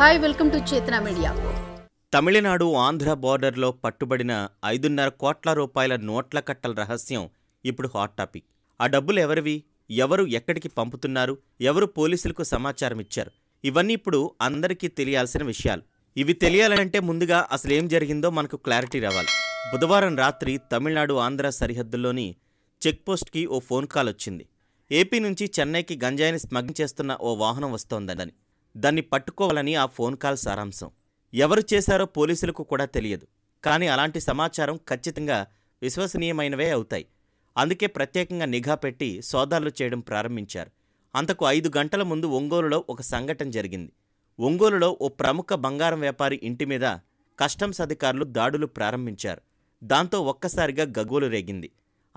hi welcome to Chetana media Tamil Nadu Andhra బోర్డర్లో పట్టుబడిన ఐదున్నర కోట్ల రూపాయల నోట్ల కట్టల రహస్యం ఇప్పుడు హాట్ టాపిక్ ఆ డబ్బులు ఎవరివి ఎవరు ఎక్కడికి పంపుతున్నారు ఎవరు పోలీసులకు సమాచారం ఇచ్చారు ఇవన్నీ ఇప్పుడు అందరికీ తెలియాల్సిన విషయాలు ఇవి తెలియాలంటే ముందుగా అసలు ఏం జరిగిందో మనకు క్లారిటీ రావాలి బుధవారం రాత్రి తమిళనాడు ఆంధ్ర సరిహద్దుల్లోని చెక్పోస్ట్కి ఓ ఫోన్ కాల్ వచ్చింది ఏపీ నుంచి చెన్నైకి గంజాయిని స్మగ్ చేస్తున్న ఓ వాహనం వస్తోందని దాన్ని పట్టుకోవాలని ఆ ఫోన్ కాల్ సారాంశం ఎవరు చేశారో పోలీసులకు కూడా తెలియదు కానీ అలాంటి సమాచారం ఖచ్చితంగా విశ్వసనీయమైనవే అవుతాయి అందుకే ప్రత్యేకంగా నిఘా పెట్టి సోదాలు చేయడం ప్రారంభించారు అంతకు ఐదు గంటల ముందు ఒంగోలులో ఒక సంఘటన జరిగింది ఒంగోలులో ఓ ప్రముఖ బంగారం వ్యాపారి ఇంటి మీద కస్టమ్స్ అధికారులు దాడులు ప్రారంభించారు దాంతో ఒక్కసారిగా గగోలు రేగింది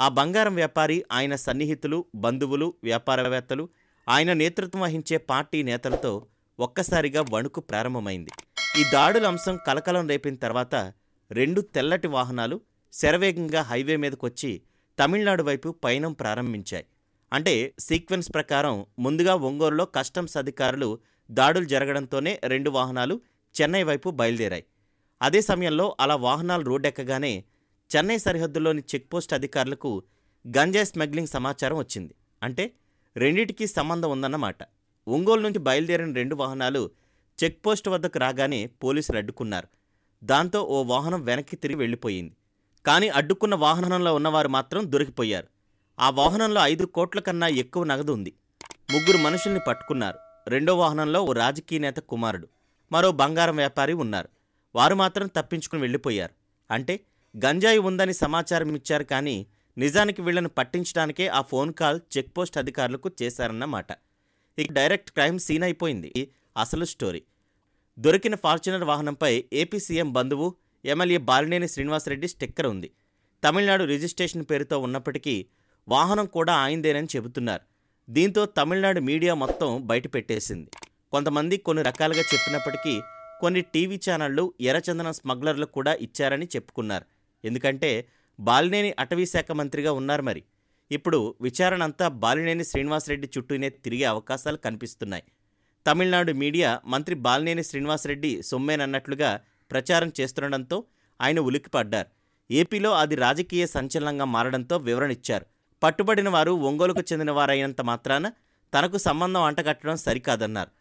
ఆ బంగారం వ్యాపారి ఆయన సన్నిహితులు బంధువులు వ్యాపారవేత్తలు ఆయన నేతృత్వం వహించే పార్టీ నేతలతో ఒక్కసారిగా వణుకు ప్రారంభమైంది ఈ దాడుల అంశం కలకలం రేపిన తర్వాత రెండు తెల్లటి వాహనాలు శరవేగంగా హైవే మీదకొచ్చి తమిళనాడు వైపు పయనం ప్రారంభించాయి అంటే సీక్వెన్స్ ప్రకారం ముందుగా ఒంగోలులో కస్టమ్స్ అధికారులు దాడులు జరగడంతోనే రెండు వాహనాలు చెన్నై వైపు బయలుదేరాయి అదే సమయంలో అలా వాహనాలు రోడ్డెక్కగానే చెన్నై సరిహద్దులోని చెక్పోస్ట్ అధికారులకు గంజాయి స్మగ్లింగ్ సమాచారం వచ్చింది అంటే రెండిటికీ సంబంధం ఉందన్నమాట ఒంగోలు నుంచి బయలుదేరిన రెండు వాహనాలు చెక్పోస్ట్ వద్దకు రాగానే పోలీసులు అడ్డుకున్నారు దాంతో ఓ వాహనం వెనక్కి తిరిగి వెళ్ళిపోయింది కానీ అడ్డుకున్న వాహనంలో ఉన్నవారు మాత్రం దొరికిపోయారు ఆ వాహనంలో ఐదు కోట్ల కన్నా ఎక్కువ నగదు ఉంది ముగ్గురు మనుషుల్ని పట్టుకున్నారు రెండో వాహనంలో ఓ రాజకీయ నేత కుమారుడు మరో బంగారం వ్యాపారి ఉన్నారు వారు మాత్రం తప్పించుకుని వెళ్ళిపోయారు అంటే గంజాయి ఉందని సమాచారం ఇచ్చారు కానీ నిజానికి వీళ్లను పట్టించడానికే ఆ ఫోన్ కాల్ చెక్పోస్ట్ అధికారులకు చేశారన్నమాట ఇక డైరెక్ట్ క్రైమ్ సీన్ అయిపోయింది అసలు స్టోరీ దొరికిన ఫార్చునర్ వాహనంపై ఏపీ సీఎం బంధువు ఎమ్మెల్యే బాలినేని శ్రీనివాసరెడ్డి స్టిక్కర్ ఉంది తమిళనాడు రిజిస్ట్రేషన్ పేరుతో ఉన్నప్పటికీ వాహనం కూడా ఆయిందేనని చెబుతున్నారు దీంతో తమిళనాడు మీడియా మొత్తం బయటపెట్టేసింది కొంతమంది కొన్ని రకాలుగా చెప్పినప్పటికీ కొన్ని టీవీ ఛానళ్లు ఎర్రచందన స్మగ్లర్లు కూడా ఇచ్చారని చెప్పుకున్నారు ఎందుకంటే బాలినేని అటవీ శాఖ మంత్రిగా ఉన్నారు మరి ఇప్పుడు విచారణ అంతా బాలినేని శ్రీనివాసరెడ్డి చుట్టూనే తిరిగే అవకాశాలు కనిపిస్తున్నాయి తమిళనాడు మీడియా మంత్రి బాలినేని శ్రీనివాసరెడ్డి సొమ్మేనన్నట్లుగా ప్రచారం చేస్తుండడంతో ఆయన ఉలిక్కిపడ్డారు ఏపీలో అది రాజకీయ సంచలనంగా మారడంతో వివరణ ఇచ్చారు పట్టుబడిన వారు ఒంగోలుకు చెందిన వారైనంత మాత్రాన తనకు సంబంధం అంటగట్టడం సరికాదన్నారు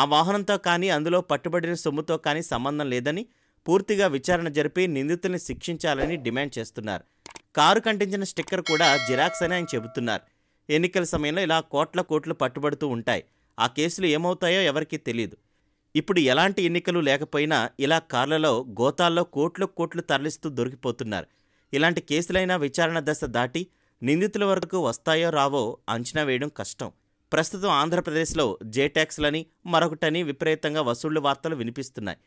ఆ వాహనంతో కానీ అందులో పట్టుబడిన సొమ్ముతో కానీ సంబంధం లేదని పూర్తిగా విచారణ జరిపి నిందితుల్ని శిక్షించాలని డిమాండ్ చేస్తున్నారు కారు కంటించిన స్టిక్కర్ కూడా జిరాక్స్ అని ఆయన చెబుతున్నారు ఎన్నికల సమయంలో ఇలా కోట్ల కోట్లు పట్టుబడుతూ ఉంటాయి ఆ కేసులు ఏమవుతాయో ఎవరికీ తెలియదు ఇప్పుడు ఎలాంటి ఎన్నికలు లేకపోయినా ఇలా కార్లలో గోతాల్లో కోట్ల కోట్లు తరలిస్తూ దొరికిపోతున్నారు ఇలాంటి కేసులైనా విచారణ దశ దాటి నిందితుల వరకు వస్తాయో రావో అంచనా వేయడం కష్టం ప్రస్తుతం ఆంధ్రప్రదేశ్లో జేటాక్స్లని మరొకటని విపరీతంగా వసూళ్లు వార్తలు వినిపిస్తున్నాయి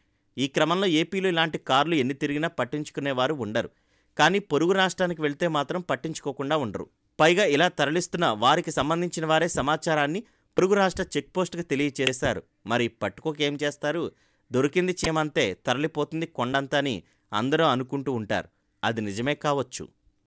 ఈ క్రమంలో ఏపీలో ఇలాంటి కార్లు ఎన్ని తిరిగినా పట్టించుకునేవారు ఉండరు కానీ పొరుగు రాష్ట్రానికి వెళ్తే మాత్రం పట్టించుకోకుండా ఉండరు పైగా ఇలా తరలిస్తున్న వారికి సంబంధించిన వారే సమాచారాన్ని పొరుగు రాష్ట్ర చెక్పోస్టుకు తెలియచేశారు మరి పట్టుకోకేం చేస్తారు దొరికింది చేమంతే తరలిపోతుంది కొండంతా అని అందరూ అనుకుంటూ ఉంటారు అది నిజమే కావచ్చు